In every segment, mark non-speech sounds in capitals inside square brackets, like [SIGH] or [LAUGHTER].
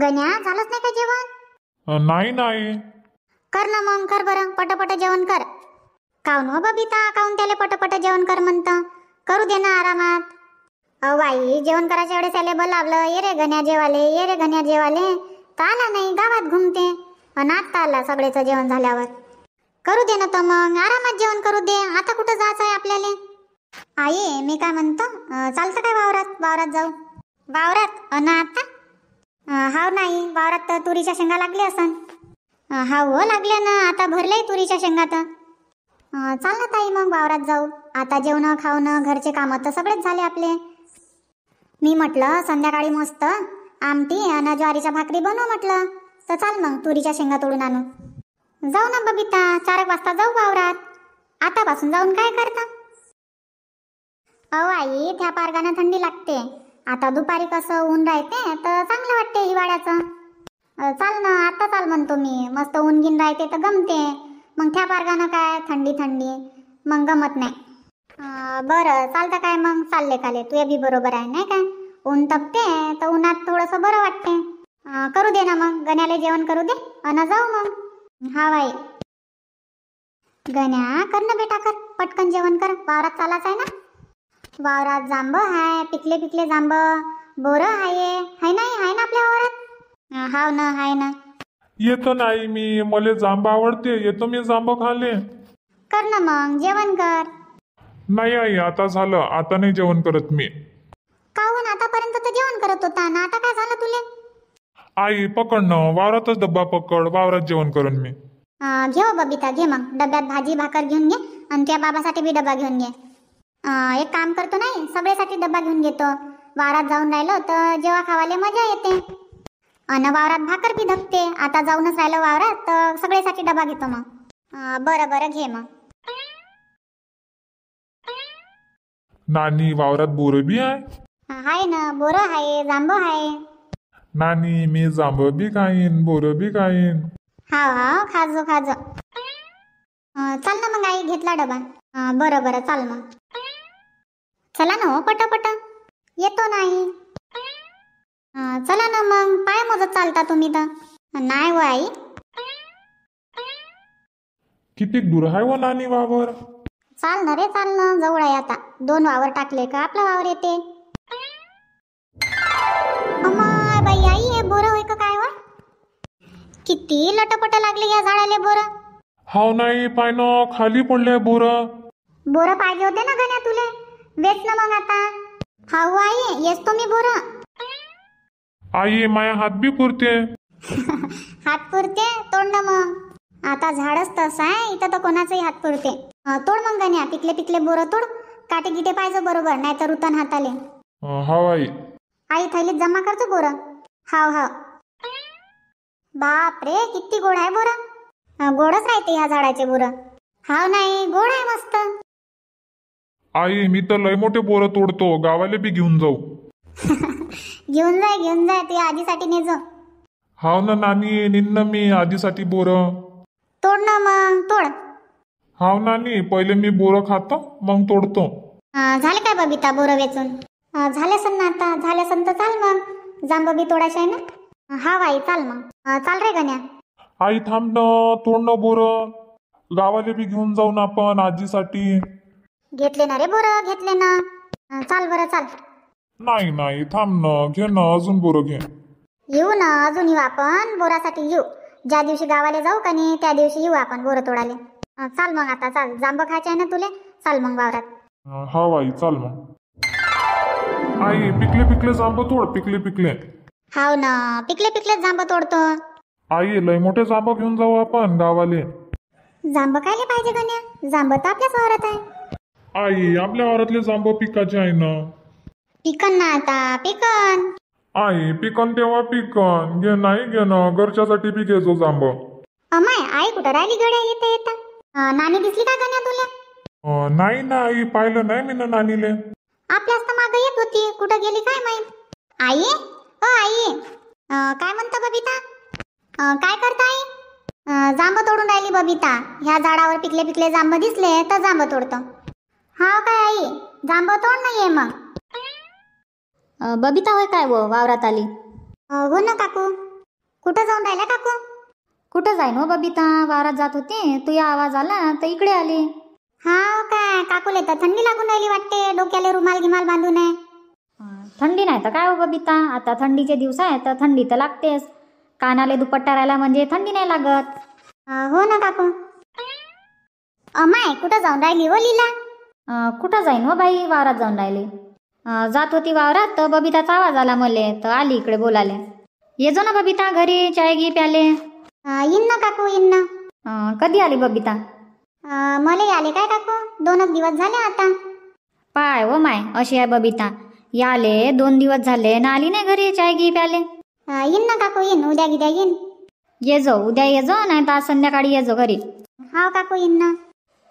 गण्या झालंच नाही का जेवण नाही नाही कर ना मग कर बरं पटपट जेवण कर काउन हो बबिता काऊन त्याला पटपट जेवण कर म्हणत करू दे ना आरामात अहो बाई जेवण करायच्या वेळेस त्याला लावलं ये रे गण्या जेवाले ये रे गण्या जेवाले ताला आला नाही गावात घुमते अन आता आला सगळेचं जेवण झाल्यावर करू दे ना तर मग आरामात जेवण करू दे आता कुठं जायचं आहे आपल्याला आई मी काय म्हणतो चालतं काय वावरात वावरात जाऊ वावरात अन आता हाव नाही वावरात तुरीच्या शेंगा लागल्या असन हाव हो लागल्या ना आता भरले तुरीच्या शेंगा तर चाल ना ताई मग वावरात जाऊ आता जेवण खावणं घरचे कामं तर सगळेच झाले आपले मी म्हटलं संध्याकाळी मस्त आमटी आणि ज्वारीच्या भाकरी बनव म्हटलं तर चाल मग तुरीच्या शेंगा तोडून आणू जाऊ ना बबिता चार वाजता जाऊ वावरात आतापासून जाऊन काय करता अहो आई त्या पारगाना थंडी लागते आता दुपारी कसं ऊन राहते तर चांगलं वाटते हिवाळ्याचं चाल ना आता चाल म्हणतो मी मस्त ऊन गिन राहते तर गमते मग त्या पारगानं काय थंडी थंडी मग गमत नाही बरं चालतं काय मग चालले काले तू बी बरोबर आहे नाही काय ऊन तपते तर उन्हात थोडंसं बरं वाटते करू दे ना मग गण्याला जेवण करू दे अन जाऊ मग हा बाई गण्या कर ना बेटा कर पटकन जेवण कर वावरात चालाच आहे ना वावरात जांब हाय पिकले पिकले जांब बोर हाये हाय नाही हाय ना आपल्या वावरात हाव ना हाय ना येतो नाही मी मला जांब आवडते येतो मी जांब खाले कर ना मग जेवण कर नाही आई आता झालं आता नाही जेवण करत मी काहून हो आतापर्यंत तर जेवण करत होता ना आता काय झालं तुले आई पकड ना वावरातच डब्बा पकड वावरात जेवण करून मी घेऊ हो बबिता घे मग डब्यात भाजी भाकर घेऊन घे आणि त्या बाबासाठी बी डब्बा घेऊन घे एक काम करतो नाही सगळ्यासाठी डब्बा घेऊन घेतो वावरात जाऊन राहिलो तर जेव्हा खावाले मजा येते अन वावरात भाकर बी धकते आता जाऊनच राहिलो वावरात तर सगळ्यासाठी डबा घेतो मग बरं बरं घे मग नानी वावरात बोर बी आहे हाय ना बोर आहे जांभो आहे नानी मी जांब बी खाईन बोर बी खाईन हा हा खाजो खाजो चाल ना मग आई घेतला डबा बरं बरं चाल मग चला ना हो पटापट येतो नाही चला ना मग पाय मोजत चालता तुम्ही तर नाही वा हो आई किती दूर आहे व हो नानी वावर चाल ना रे चाल ना जवळ आहे आता दोन वावर टाकले का आपला वावर येते बाई आई हे काय वा किती लटपट लागले या झाडाले बोर हो नाही पाय खाली पडले बोर बोर पाहिजे होते ना गण्या तुले वेच ना मग आता हाव आई येसतो मी बोर आई माया हात बी पुरते [LAUGHS] हात पुरते तोड ना मग आता झाडच तस आहे इथं तर कोणाचाही हात पुरते तोड मग गाणे पिकले पिकले बोर तोड काटे गिटे पाहिजे बरोबर नाही तर उतन हाताले हाव आई आई थैलीत जमा करतो बोर हाव हाव बाप रे किती गोड आहे बोर गोडच गोडच राहते ह्या झाडाचे बोर हाव नाही गोड आहे मस्त आई मी तर लय मोठे बोर तोडतो गावाला बी घेऊन जाऊ घेऊन जाय घेऊन जाय ते आजीसाठी नेज जा हाव ना नानी निन्न मी आजीसाठी बोरं तोड ना मग तोड हाव नानी पहिले मी बोरं खातो मग तोडतो झाले झालं काय बबिता बोरं वेचून झाले झालं सन ना आता झालं सन तर चाल मग जांबबी तोडायचे आहे ना हा बाई चाल मग चाल रे गण्या आई थांबणं तोडणं बोर गावाला बी घेऊन जाऊ ना आपण आजीसाठी घेतले ना रे बोर घेतले ना चाल बरं चाल नाही नाही थांब ना घे ना अजून बोर घे येऊ ना अजून येऊ आपण बोरासाठी येऊ ज्या दिवशी गावाला जाऊ का नाही त्या दिवशी येऊ आपण बोर तोडाले चाल मग आता चाल जांब खायचे ना तुले चाल मग वावरात हा आई चाल मग आई पिकले पिकले जांब तोड पिकले पिकले हाव ना पिकले पिकले जांब तोडतो आई लय मोठे जांब घेऊन जाऊ आपण गावाले जांब कायले पाहिजे गण्या जांब तर आपल्या वावरात आहे आई आपल्या वारातले जांब पिकाचे आहे ना पिकन ना आता पिकन आई पिकन तेव्हा पिकन घे नाही घे ना घरच्यासाठी बी घेजो जांब अमाय आई कुठं राहिली गड्या येता येता नानी दिसली का गण्या तुला नाही ना आई पाहिलं नाही मी ना नानीले आपल्याच तर माग येत होती कुठं गेली काय माहित आई ओ आई काय म्हणता बबिता काय करता आई जांब तोडून राहिली बबिता ह्या झाडावर पिकले पिकले जांब दिसले तर जांब तोडतं हा काय आई जांब तोंड नाहीये मग बबिता होय काय वो वावरात आली हो ना काकू कुठं जाऊन राहिला काकू कुठं जाईन हो बबिता वावरात जात होते तुझा आवाज आला तर इकडे आली हा काय काकूले तर थंडी लागून राहिली वाटते डोक्याला रुमाल गिमाल बांधून आहे थंडी नाही तर काय हो बबिता आता थंडीचे दिवस आहे तर थंडी तर लागतेच कानाले दुपट्टा राहिला म्हणजे थंडी नाही लागत हो ना काकू अमाय कुठं जाऊन राहिली हो लीला कुठं जाईन व हो बाई वावरात जाऊन राहिले जात होती वावरात तर बबिताचा आवाज आला मले तर आली इकडे बोलाले ये जो ना बबिता घरी चाय घे प्याले येईन ना काकू येईन ना कधी आली बबिता मले आले काय काकू दोनच दिवस झाले आता पाय व हो माय अशी आहे बबिता याले दोन दिवस झाले ना आली नाही घरी चाय घे प्याले येईन ना काकू येईन उद्या गिद्या येईन ये जो उद्या ये जो नाही तर संध्याकाळी ये जो घरी हा काकू येईन ना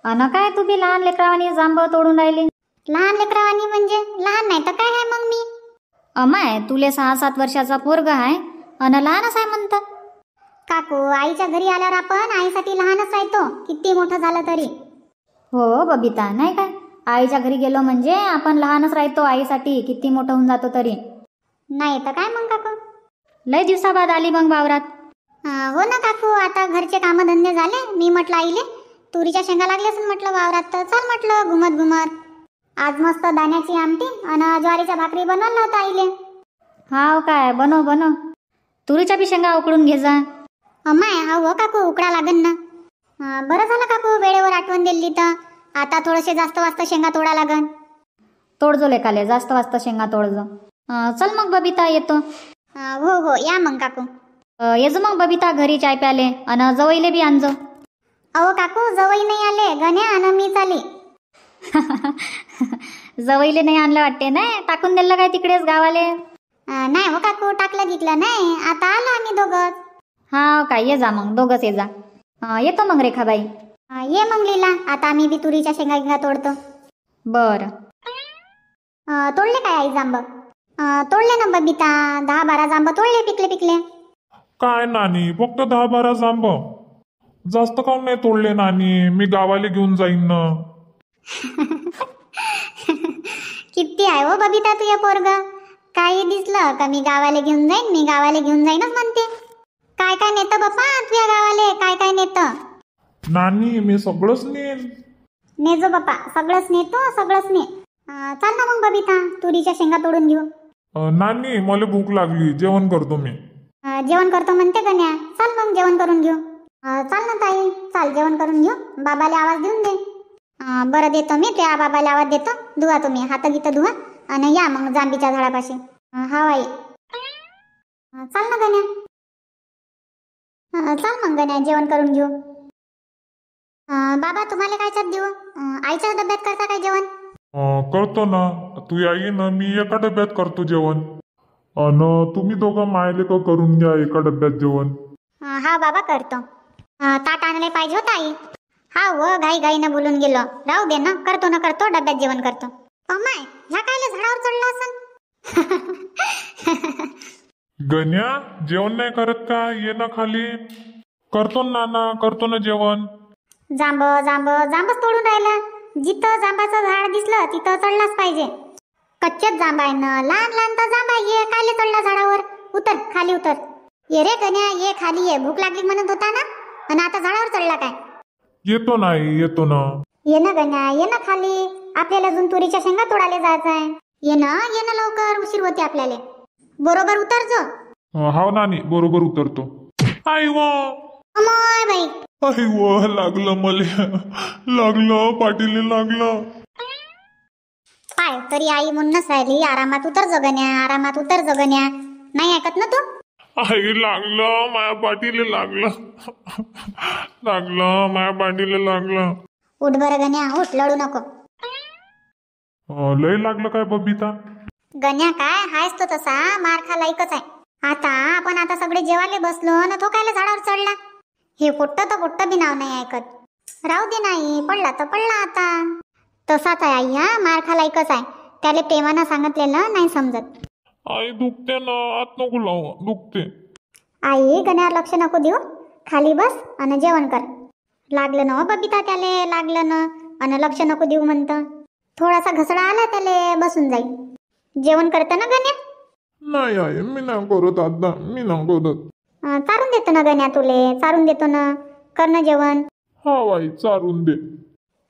अन काय तुम्ही लहान लेकरावानी जांब तोडून राहिली लहान लेकरावानी म्हणजे लहान नाही तर काय आहे मग मी अमाय तुले सहा सात वर्षाचा पोरग आहे अन लहानच आहे म्हणत काकू आईच्या घरी आल्यावर आपण आईसाठी लहानच आहे किती मोठं झालं तरी हो बबिता नाही काय आईच्या घरी गेलो म्हणजे आपण लहानच राहतो आईसाठी किती मोठं होऊन जातो तरी नाही तर काय मग काकू लय दिवसाबाद आली मग वावरात हो ना काकू आता घरचे कामधंदे झाले मी म्हटलं आईले तुरीच्या शेंगा लागल्यास म्हटलं वावरात तर चाल म्हटलं घुमत घुमत आज मस्त दाण्याची आमटी आणि ज्वारीच्या भाकरी बनवलं नव्हतं आईले हाव काय बनव बनव तुरीच्या बी शेंगा उकडून घे जा अमाय हाव हो काकू उकडा लागन ना बरं झालं काकू वेळेवर आठवण दिली तर आता थोडेसे जास्त वाजता शेंगा तोडा लागन तोडजो लेखाले जास्त वाजता शेंगा तोडजो चल मग बबिता येतो हो हो या मग काकू येजो मग बबिता घरी चाय प्याले आणि जवईले बी आणजो अहो काकू जवई नाही आले गण्या आणि मी चाले [LAUGHS] जवईले नाही आणलं वाटते नाही टाकून दिलं काय तिकडेच गावाले नाही हो काकू टाकलं गिकलं नाही आता आलो आम्ही दोघं हा काय ये जा मग दोघच ये जा येतो मग रेखाबाई ये मग लीला आता आम्ही बी तुरीच्या शेंगा गिंगा तोडतो बर तोडले काय आई जांब तोडले ना बबिता दहा बारा जांब तोडले पिकले पिकले काय नानी फक्त दहा बारा जांब जास्त काम नाही तोडले नानी मी गावाला घेऊन जाईन ना किती आहे हो बबिता तुझ्या पोरग काही दिसलं का मी गावाला घेऊन जाईन मी गावाला घेऊन जाईनच म्हणते काय काय नेत बाप्पा तुझ्या गावाले काय काय नेत नानी मी सगळंच नेन ने जो बाप्पा सगळंच नेतो सगळंच ने चल चाल ना मग बबिता तुरीच्या शेंगा तोडून घेऊ नानी मला भूक लागली जेवण करतो मी जेवण करतो म्हणते गण्या चल मग जेवण करून घेऊ चल ना ताई चाल जेवण करून घेऊ बाबाला आवाज देऊन दे बरं देतो मी त्या बाबाला आवाज देतो धुवा तुम्ही हात गीत धुवा आणि या मग जांबीच्या झाडापाशी हा आई चाल ना गण्या चल मग गण्या जेवण करून घेऊ बाबा तुम्हाला काय चात देऊ आईच्या डब्यात करता काय जेवण करतो ना तू आई ना मी एका डब्यात करतो जेवण अन तुम्ही दोघं मायले करून घ्या एका डब्यात जेवण हा बाबा करतो ताट आणले पाहिजे होता आई हा व घाई घाईनं बोलून गेलो राहू दे ना करतो ना करतो डब्यात जेवण करतो माय ह्या कायले झाडावर चढला असन गण्या जेवण नाही करत का ये ना खाली करतो ना ना करतो ना जेवण जांब जांब जांबच तोडून राहिला जिथं जांबाचं झाड दिसलं तिथं चढलाच पाहिजे कच्च्याच जांब आहे ना लहान लहान तर जांब आहे ये कायले चढला झाडावर उतर खाली उतर ये रे गण्या ये खाली ये भूक लागली म्हणत होता ना आणि आता झाडावर चढला काय येतो नाही येतो ना ये ना गण्या ये ना खाली आपल्याला अजून तुरीच्या शेंगा तोडायला जायचं आहे ये ना ये ना लवकर उशीर होते आपल्याला बरोबर उतर जो नानी बरोबर उतरतो आई व बाई आई व लागलं मले लागलं पाटीले लागलं काय तरी आई म्हणूनच राहिली आरामात उतर जगण्या आरामात उतर जगण्या नाही ऐकत ना तू आई लागलं माया पाठीला लागलं लागलं माया पाठीला लागलं उठ बरं गण्या उठ लढू नको लय लागलं काय बबिता गण्या काय हायच तो तसा मार खाला एकच आहे आता आपण आता सगळे जेवायला बसलो ना तो कायला झाडावर चढला हे कुठं तर पोट्ट बी नाव नाही ऐकत राहू दे नाही पडला तर पडला आता तसाच आहे आई हा मार खाला एकच आहे त्याला प्रेमानं सांगितलेलं नाही समजत आई दुखते ना आत नको लावू दुखते आई गण्यावर लक्ष नको देऊ खाली बस आणि जेवण कर लागलं ना बबी हो बबिता त्याले लागलं ना आणि लक्ष नको देऊ म्हणतं थोडासा घसडा आला त्याले बसून जाईल जेवण करतं ना गण्या नाही आई मी ना करत आता मी ना करत चारून देतो ना गण्या तुले चारून देतो ना कर ना जेवण हा हो आई चारून दे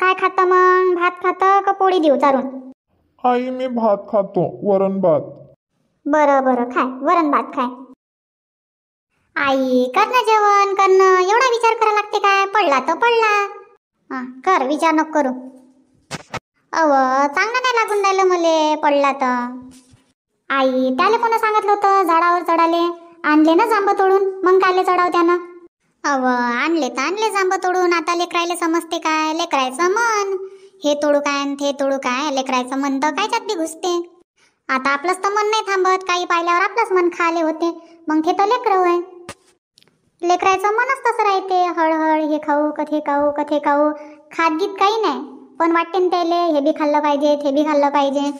काय खातं मग भात खातं का पोळी देऊ चारून आई मी भात खातो वरण भात बरं बरं खाय वरण भात खाय आई कर ना जेवण करणं एवढा विचार करा लागते काय पडला तर पडला कर विचार नको करू अव चांगलं नाही लागून राहिलं मले पडला तर आई त्याने कोणा सांगितलं होतं झाडावर चढाले आणले ना जांब तोडून मग कायले चढाव त्यानं अव आणले तर आणले जांब तोडून आता लेकरायला समजते काय लेकरायचं मन हे तोडू काय ते तोडू काय लेकरायचं मन तर जात बी घुसते आता आपलंच तर मन नाही थांबत काही पाहिल्यावर आपलंच मन खाले होते मग हे तर लेकर होय लेकरायचं मनच तसं राहते हळहळ हे खाऊ कथे खाऊ कथे खाऊ खात गीत काही नाही पण वाटते त्याले हे बी खाल्लं पाहिजे हे बी खाल्लं पाहिजे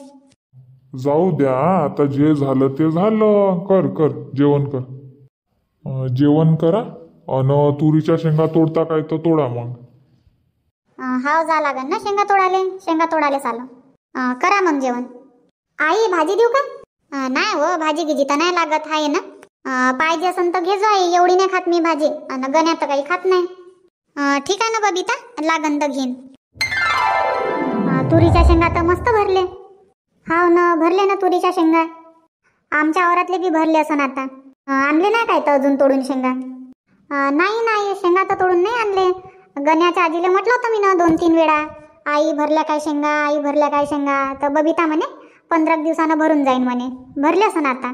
जाऊ द्या आता जे झालं ते झालं कर कर जेवण कर जेवण करा अन तुरीच्या शेंगा तोडता काय तर तोडा मग हाव जा लागेल ना शेंगा तोडाले शेंगा तोडाले चालू करा मग जेवण आई भाजी देऊ का नाही हो भाजी तर नाही लागत आहे ना पाहिजे असेल तर घेजो आई एवढी नाही खात मी भाजी आणि गण्या तर काही खात नाही ठीक आहे ना बबिता लागन तर घेईन तुरीच्या शेंगा तर मस्त भरले हाव ना भरले ना तुरीच्या शेंगा आमच्या आवारातले बी भरले असं आता आणले नाही काय तर अजून तोडून शेंगा नाही नाही शेंगा तर तोडून नाही आणले गण्याच्या आजीला म्हटलं होतं मी ना दोन तीन वेळा आई भरल्या काय शेंगा आई भरल्या काय शेंगा तर बबिता म्हणे पंधरा दिवसानं भरून जाईन म्हणे भरल्या सण आता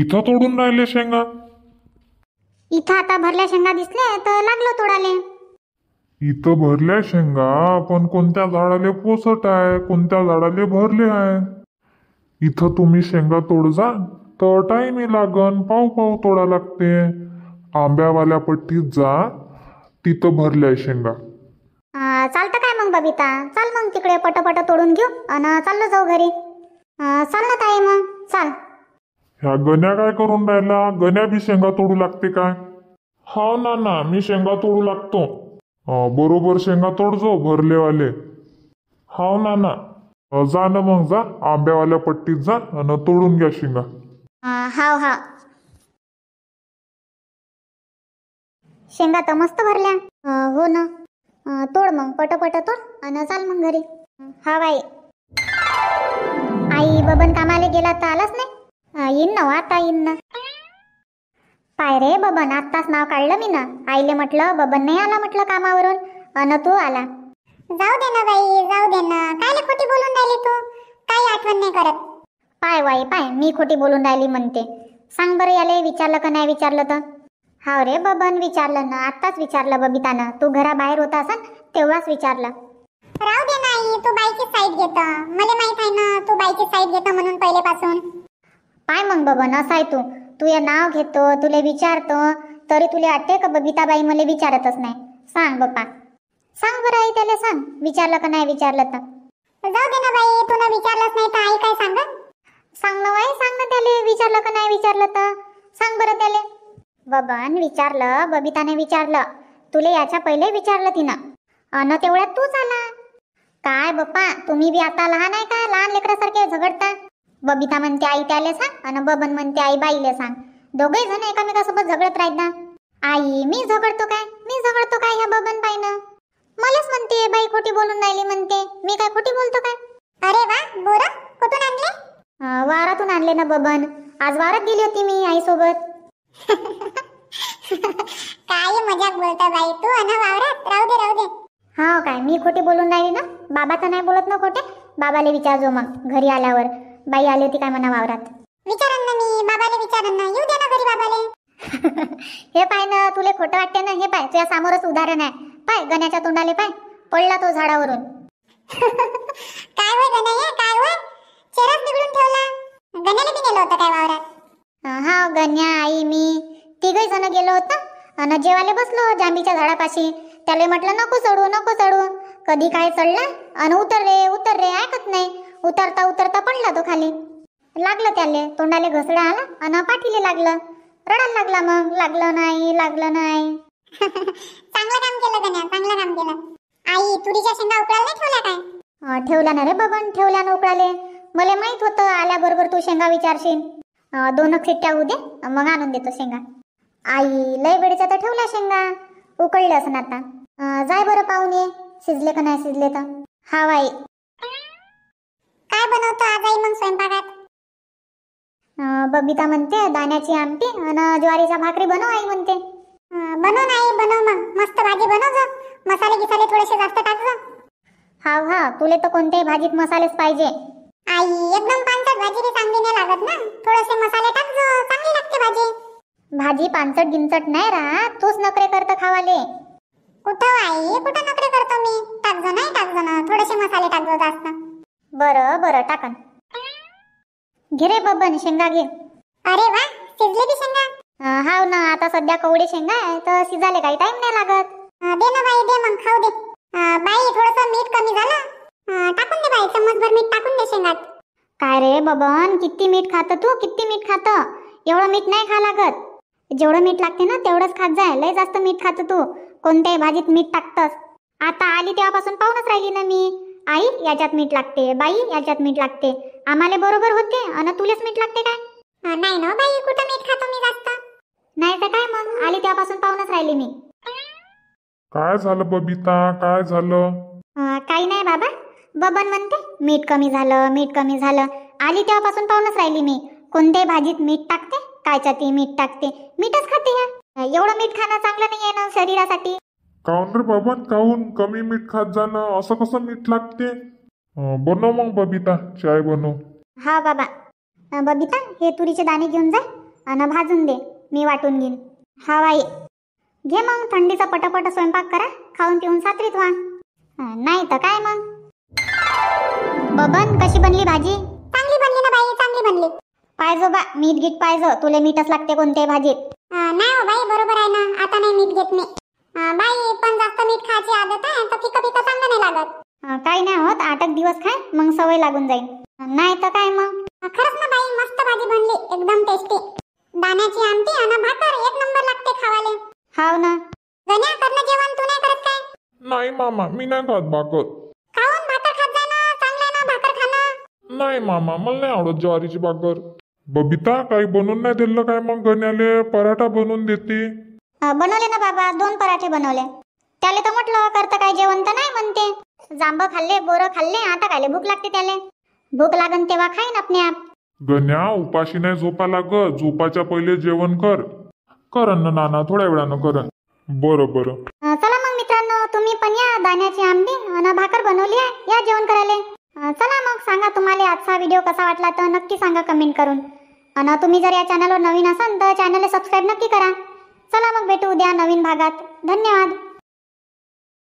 इथं तोडून राहिले शेंगा इथं आता भरल्या शेंगा दिसले तर लागलो तोडाले इथं भरल्या शेंगा पण कोणत्या झाडाले पोसट आहे कोणत्या झाडाले भरले आहे इथं तुम्ही शेंगा तोडजा तर टाईम लागन पाव पाव तोडा लागते आंब्यावाल्या पट्टीत जा तिथं भरल्या शेंगा चालत चालतं बबिता चाल मग तिकडे पटपट तोडून घेऊ आणि चाललो जाऊ घरी चाल ना ताई मग चाल ह्या गण्या काय करून राहिला गण्या बी शेंगा तोडू लागते काय हा ना ना मी शेंगा तोडू लागतो बरोबर शेंगा तोडजो भरलेवाले हा ना ना जा ना मग जा आंब्यावाल्या पट्टीत जा आणि तोडून घ्या शेंगा हा हाव हा शेंगा तर मस्त भरल्या हो ना तोड मग पटपट तोड आणि चाल मग घरी हा बाई आई बबन कामाला गेला तर आलाच नाही येईन ना हो, आता येईन ना पाय रे बबन आत्ताच नाव काढलं मी ना आईले म्हटलं बबन नाही आला म्हटलं कामावरून अन तू आला जाऊ दे ना बाई जाऊ दे ना काय खोटी बोलून राहिली तू काही आठवण नाही करत पाय वाई पाय मी खोटी बोलून राहिली म्हणते सांग बरं याले विचारलं का नाही विचारलं तर हाव रे बबन विचारलं ना आताच विचारलं बबितानं तू घरा बाहेर होता असन तेव्हाच विचारलं राहू दे नाही तू बाईची साईड घेत मला माहित आहे ना तू बाईची साईड घेत म्हणून पहिले पासून काय मग बबन असाय तू तू या नाव घेतो तुले विचारतो तरी तुले वाटते का बबिता बाई मला विचारतच नाही सांग बप्पा सांग बरं आई त्याला सांग विचारलं का नाही विचारलं तर जाऊ दे ना बाई तू ना विचारलंच नाही तर आई काय सांग सांग ना बाई सांग ना त्याला विचारलं का नाही विचारलं तर सांग बरं त्याला बबन विचारलं बबिताने विचारलं तुले याच्या पहिले विचारलं तिनं अन तेवढ्यात तूच आला काय बप्पा तुम्ही बी आता लहान आहे का लहान लेकरासारखे झगडता बबिता म्हणते आई त्याले सांग आणि बबन म्हणते आई बाईले सांग दोघे जण एकामेकासोबत झगडत राहत ना आई मी झगडतो काय मी झगडतो काय ह्या बबन बाईनं मलाच म्हणते बाई खोटी बोलून राहिली म्हणते मी काय खोटी बोलतो काय अरे वा बोर कुठून आणले वारातून आणले ना बबन आज वारात गेली होती मी आई सोबत [LAUGHS] काय मजाक बोलता बाई तू अन वावरात राहू दे राहू दे हो काय मी खोटे बोलून राहिली ना बाबा तर नाही बोलत ना खोटे बाबाले जो मग घरी आल्यावर बाई आली होती काय म्हणा वावरात विचारन मी बाबाले विचारन येऊ दे ना घरी बाबाले [LAUGHS] हे पाय ना तुले खोटं वाटते ना हे पाय तुझ्या समोरच उदाहरण आहे पाय गण्याच्या तोंडाले पाय पडला तो झाडावरून [LAUGHS] काय होय गणया काय होय चेहराच ठेवला गण्याने होतं काय वावरात हा गण्या आई मी तिघही जण गेलो होतो अन जेवायला बसलो जांभीच्या झाडापाशी त्याला म्हटलं नको चढू नको चढू कधी काय चढला अन उतर रे उतर रे ऐकत नाही उतरता उतरता पडला तो खाली लागलं त्याले तोंडाले घसडा आला अन पाठीले लागलं रडायला लागला मग लागलं नाही लागलं नाही [LAUGHS] चांगलं काम केलं गण्या चांगलं काम केलं आई तुरीच्या शेंगा उकळायला नाही ठेवल्या काय ठेवला ना रे बबन ठेवल्या ना उकळाले मला माहित होतं आल्याबरोबर तू शेंगा विचारशील दोन खिट्ट्या होऊ दे मग आणून देतो शेंगा आई लय वेळेच्या तर ठेवला शेंगा उकळले असं आता जाय बरं पाहून ये शिजले का नाही शिजले तर हा आई काय बनवतो आज आई मग स्वयंपाकात बबिता म्हणते दाण्याची आमटी आणि ज्वारीचा भाकरी बनव आई म्हणते बनव नाही बनव मग मस्त भाजी बनव मसाले गिसाले थोडेसे जास्त टाक हा हा तुले तर कोणत्याही भाजीत मसालेच पाहिजे आई एकदम पान भाजी बी चांगली नाही लागत ना थोडेसे मसाले टाक चांगली लागते भाजी भाजी पानसट गिंचट नाही राहत तूच नखरे करत खावाले कुठं हो आई कुठं नखरे करतो मी टाक जो नाही टाक ना थोडेसे मसाले टाक जो जास्त बरं बरं टाकन घे रे बबन शेंगा घे अरे वा सिजले की शेंगा हाव ना आता सध्या कोवडी शेंगा आहे तर शिजाले काही टाइम नाही लागत दे ना बबन किती मीठ खात तू किती मीठ खात एवढं मीठ नाही खा लागत जेवढं मीठ लागते ना तेवढंच खात जाय लय जास्त मीठ खातं तू कोणत्याही भाजीत मीठ टाकतस आता आली तेव्हापासून पाहूनच राहिली ना मी आई याच्यात मीठ लागते बाई याच्यात मीठ लागते आम्हाला बरोबर होते अन तुलाच मीठ लागते काय नाही ना हो बाई कुठं मीठ खातो मी जास्त नाही तर काय मग आली तेव्हापासून पाहूनच राहिली मी काय झालं बबिता काय झालं काही नाही बाबा बबन म्हणते मीठ कमी झालं मीठ कमी झालं आली तेव्हापासून पाहूनच राहिली मी कोणत्याही भाजीत मीठ टाकते कायच्या ती मीठ टाकते मीठच खाते या एवढं मीठ खाणं चांगलं नाही आहे ना शरीरासाठी काऊन रे बाबा काऊन कमी मीठ खात जाणं असं कसं मीठ लागते बनव मग बबिता चाय बनव हा बाबा बबिता हे तुरीचे दाणे घेऊन जा आणि भाजून दे मी वाटून घेईन हा बाई घे मग थंडीचा पटापट स्वयंपाक करा खाऊन पिऊन सात्रीत व्हा नाही तर काय मग बबन कशी बनली भाजी बनली ना बाई चांगली बनली पाहिजो बा मीठ गीठ पाहिजो तुला मीठच लागते कोणते भाजीत नाही हो बाई बरोबर आहे ना आता नाही मीठ घेत नाही बाई पण जास्त मीठ खायची आदत आहे तर फिकं कधी चांगलं नाही लागत काय काही नाही होत आठ एक दिवस खाय मग सवय लागून जाईल नाही तर काय मग खरंच ना बाई मस्त भाजी बनली एकदम टेस्टी दाण्याची आमटी आणि भाकर एक नंबर लागते खावाले हाव ना गण्या करणं जेवण तू नाही करत काय नाही मामा मी नाही खात भाकर काऊन नाही मामा मला नाही आवडत ज्वारीची भाकर बबिता काही बनवून नाही दिलं काय मग गण्याले पराठा बनवून देते बनवले ना बाबा दोन पराठे बनवले त्याले तर म्हटलं करता काय जेवण तर नाही म्हणते जांब खाल्ले बोर खाल्ले आता खायले भूक लागते त्याले भूक लागन तेव्हा खाईन आपण आप गण्या उपाशी नाही झोपा लाग झोपाच्या पहिले जेवण कर करन ना नाना थोड्या वेळानं करन बरं बर चला मग मित्रांनो तुम्ही पण या दाण्याची आंबी आणि भाकर बनवली आहे या जेवण करायला चला मग सांगा तुम्हाला आजचा व्हिडिओ कसा वाटला तर नक्की सांगा कमेंट करून आणि तुम्ही जर या चॅनलवर नवीन असाल तर चॅनलला सबस्क्राईब नक्की करा चला मग भेटू उद्या नवीन भागात धन्यवाद